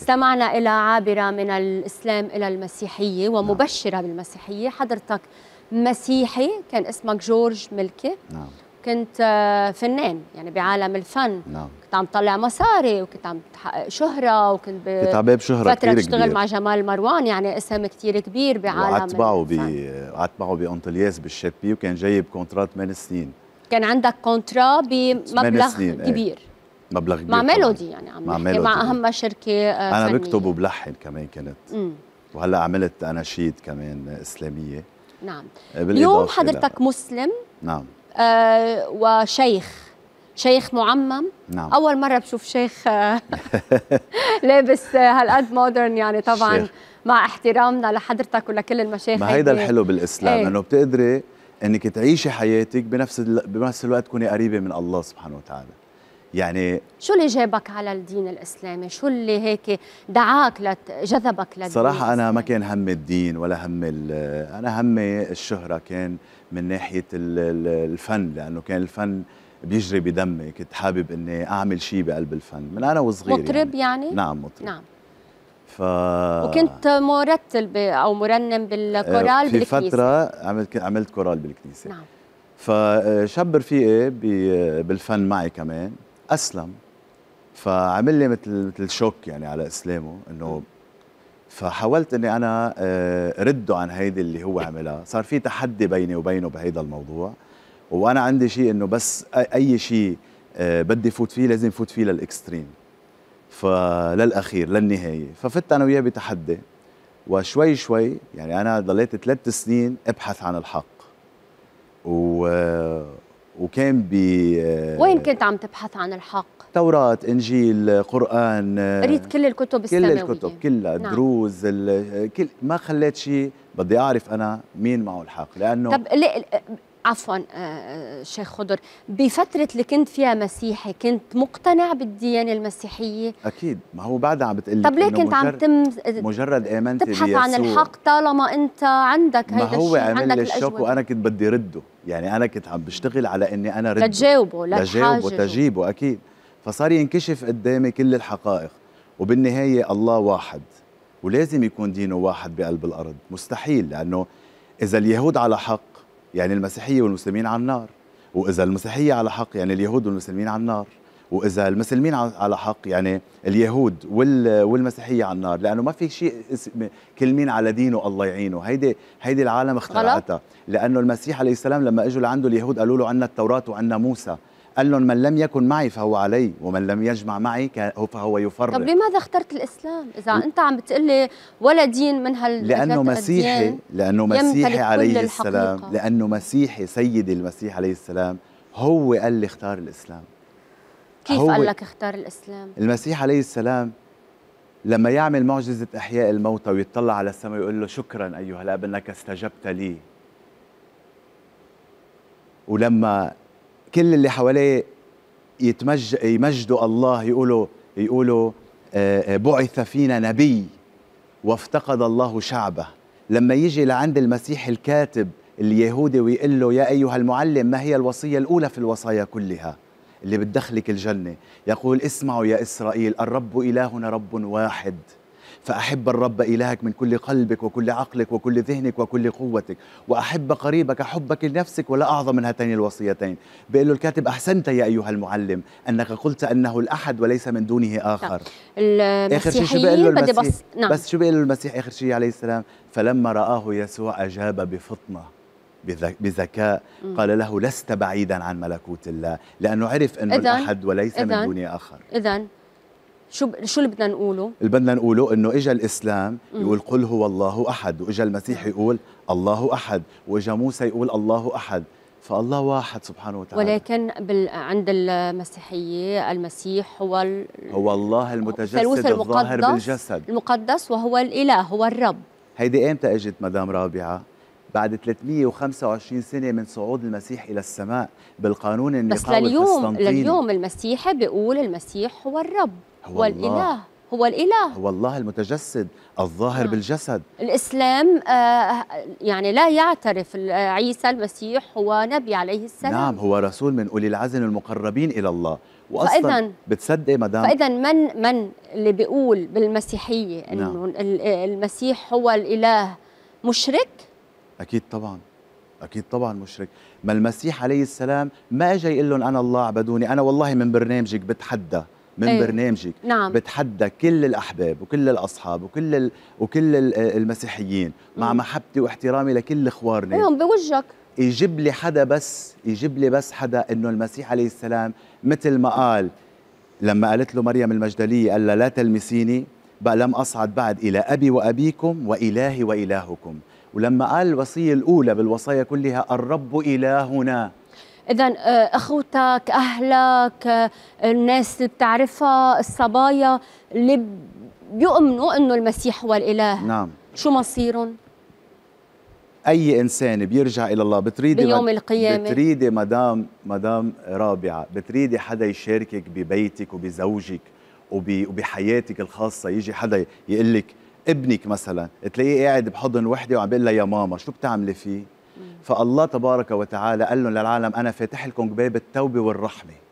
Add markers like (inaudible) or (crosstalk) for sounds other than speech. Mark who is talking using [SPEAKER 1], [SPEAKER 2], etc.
[SPEAKER 1] استمعنا إلى عابرة من الإسلام إلى المسيحية نعم. ومبشرة نعم. بالمسيحية حضرتك مسيحي كان اسمك جورج ملكي نعم كنت آه، فنان يعني بعالم الفن نعم كنت عم طلع مصاري وكنت عم تحقق شهرة وكنت ب... كنت عباب شهرة فترة تشتغل كبير. مع جمال مروان يعني اسم كتير كبير بعالم وقعدت
[SPEAKER 2] معه ب... قعدت معه بأنطلياس بالشابي وكان جايب كونترات ثمان سنين
[SPEAKER 1] كان عندك كونترا بمبلغ إيه. كبير ايه.
[SPEAKER 2] مبلغ كبير مع ميلودي
[SPEAKER 1] يعني عم مع, ميلودي. مع اهم شركه آه، انا فنية. بكتب
[SPEAKER 2] وبلحن كمان كنت مم. وهلا عملت اناشيد كمان اسلاميه نعم اليوم حضرتك إلى... مسلم نعم
[SPEAKER 1] آه وشيخ شيخ معمم نعم. اول مره بشوف شيخ آه، (laughs) لابس آه، هالقد مودرن يعني طبعا شيخ. مع احترامنا لحضرتك ولكل المشايخ ما هيدا الحلو
[SPEAKER 2] بالاسلام ايه؟ انه بتقدري انك تعيشي حياتك بنفس ال... بنفس الوقت تكوني قريبه من الله سبحانه وتعالى يعني
[SPEAKER 1] شو اللي جابك على الدين الاسلامي؟ شو اللي هيك دعاك لت... جذبك للدين؟ صراحه
[SPEAKER 2] انا ما كان همي الدين ولا همي انا همي الشهره كان من ناحيه الفن لانه كان الفن بيجري بدمي كنت حابب اني اعمل شيء بقلب الفن من انا وصغير مطرب يعني,
[SPEAKER 1] يعني؟ نعم مطرب نعم
[SPEAKER 2] ف... وكنت
[SPEAKER 1] مرتل ب... او مرنم بالكورال في بالكنيسه في فتره
[SPEAKER 2] عملت عملت كورال بالكنيسه نعم فشب آه، رفيقي بالفن معي كمان اسلم فعمل لي مثل مثل شوك يعني على اسلامه انه فحاولت اني انا آه، رده عن هيدي اللي هو عملها صار في تحدي بيني وبينه بهيدا الموضوع وانا عندي شيء انه بس اي شيء آه، بدي فوت فيه لازم فوت فيه للاكستريم فللاخير للنهايه ففت انا وياه بتحدي وشوي شوي يعني انا ضليت ثلاث سنين ابحث عن الحق و... وكان ب وين
[SPEAKER 1] كنت عم تبحث عن الحق؟
[SPEAKER 2] توراة، انجيل، قران قريت
[SPEAKER 1] كل الكتب السماوية كل
[SPEAKER 2] الكتب كلها نعم. دروز كل ما خليت شيء بدي اعرف انا مين معه الحق لانه طب
[SPEAKER 1] عفوا آه، آه، شيخ خضر بفترة اللي كنت فيها مسيحي كنت مقتنع بالديانة المسيحية
[SPEAKER 2] أكيد ما هو بعدها عم بتقلي طب ليه كنت عم تم مجرد آمنتي تبحث عن الحق
[SPEAKER 1] طالما أنت عندك هيدا الشيء ما هو عمل لي الشوك وأنا
[SPEAKER 2] كنت بدي رده يعني أنا كنت عم بشتغل على إني أنا رده
[SPEAKER 1] لتجاوبه لتجاوبه تجيبه
[SPEAKER 2] أكيد فصار ينكشف قدامي كل الحقائق وبالنهاية الله واحد ولازم يكون دينه واحد بقلب الأرض مستحيل لأنه إذا اليهود على حق يعني المسيحية والمسلمين على النار وإذا المسيحية على حق يعني اليهود والمسلمين على النار وإذا المسلمين على حق يعني اليهود والمسيحية على النار لأنه ما في شيء كل مين على دينه الله يعينه هيدي هيدي العالم اخترعتها لأنه المسيح عليه السلام لما اجوا لعنده اليهود قالوا له عنا التوراة وعنا موسى قال لهم من لم يكن معي فهو علي ومن لم يجمع معي فهو يفرق طب لماذا
[SPEAKER 1] اخترت الاسلام اذا انت عم بتقول لي ولا دين من هال لانه مسيحي
[SPEAKER 2] لانه مسيحي عليه السلام لانه مسيحي سيدي المسيح عليه السلام هو قال لي اختار الاسلام كيف قال لك
[SPEAKER 1] اختار الاسلام
[SPEAKER 2] المسيح عليه السلام لما يعمل معجزة إحياء الموتى ويطلع على السماء ويقول له شكرا أيها الأب أنك استجبت لي ولما كل اللي حواليه يتمج يمجدوا الله يقولوا يقولوا آه، آه، بعث فينا نبي وافتقد الله شعبه لما يجي لعند المسيح الكاتب اليهودي ويقول له يا ايها المعلم ما هي الوصيه الاولى في الوصايا كلها اللي بتدخلك الجنه يقول اسمعوا يا اسرائيل الرب الهنا رب واحد فأحب الرب إلهك من كل قلبك وكل عقلك وكل ذهنك وكل قوتك وأحب قريبك حبك لنفسك ولا أعظم من هاتين الوصيتين بيقول له الكاتب أحسنت يا أيها المعلم أنك قلت أنه الأحد وليس من دونه آخر
[SPEAKER 1] نعم. آخر شيء شو بيقول له المسيح بس, نعم. بس
[SPEAKER 2] شو بيقول له المسيح آخر شيء عليه السلام فلما رآه يسوع أجاب بفطنة بذكاء قال له لست بعيدا عن ملكوت الله لأنه عرف أنه الأحد وليس من دون آخر
[SPEAKER 1] إذن شو شو اللي بدنا نقوله؟ اللي
[SPEAKER 2] بدنا نقوله انه اجى الاسلام يقول قل هو الله احد، واجى المسيح يقول الله احد، واجى موسى يقول الله احد، فالله واحد سبحانه وتعالى
[SPEAKER 1] ولكن بال... عند المسيحية المسيح هو ال...
[SPEAKER 2] هو الله المتجسد الظاهر بالجسد
[SPEAKER 1] المقدس وهو الإله هو الرب
[SPEAKER 2] هيدي امتى اجت مدام رابعه بعد 325 سنه من صعود المسيح الى السماء بالقانون النقاوي بس لليوم لليوم
[SPEAKER 1] المسيحي بيقول المسيح هو الرب هو, هو الاله الله. هو الاله
[SPEAKER 2] هو الله المتجسد الظاهر آه. بالجسد
[SPEAKER 1] الاسلام آه, آه، يعني لا يعترف آه، عيسى المسيح هو نبي عليه السلام نعم
[SPEAKER 2] هو رسول من اولي العزم المقربين الى الله واصلا بتصدق بتصدقي مدام فاذا
[SPEAKER 1] من من اللي بيقول بالمسيحيه انه نعم. المسيح هو الاله مشرك
[SPEAKER 2] اكيد طبعا اكيد طبعا مشرك ما المسيح عليه السلام ما أجا يقول لهم انا الله عبدوني انا والله من برنامجك بتحدى من أيه. برنامجك نعم. بتحدى كل الاحباب وكل الاصحاب وكل ال... وكل المسيحيين مع مم. محبتي واحترامي لكل اخواني ايوه بوجهك يجيب لي حدا بس يجيب لي بس حدا انه المسيح عليه السلام مثل ما قال لما قالت له مريم المجدليه قال لها لا تلمسيني بقى لم اصعد بعد الى ابي وابيكم والهي والهكم ولما قال الوصية الأولى بالوصايا كلها الرب إلهنا
[SPEAKER 1] إذا آه، أخوتك أهلك آه، الناس اللي بتعرفها الصبايا اللي بيؤمنوا أنه المسيح هو الإله نعم شو مصيرهم؟
[SPEAKER 2] اي انسان بيرجع الى الله بتريدي بيوم القيامه بتريدي مدام مدام رابعه بتريدي حدا يشاركك ببيتك وبزوجك وبحياتك الخاصه يجي حدا يقول لك ابنك مثلا تلاقيه قاعد بحضن وحده وعم بيقول لها يا ماما شو بتعملي فيه فالله تبارك وتعالى قال لهم للعالم انا فاتح لكم باب التوبه والرحمه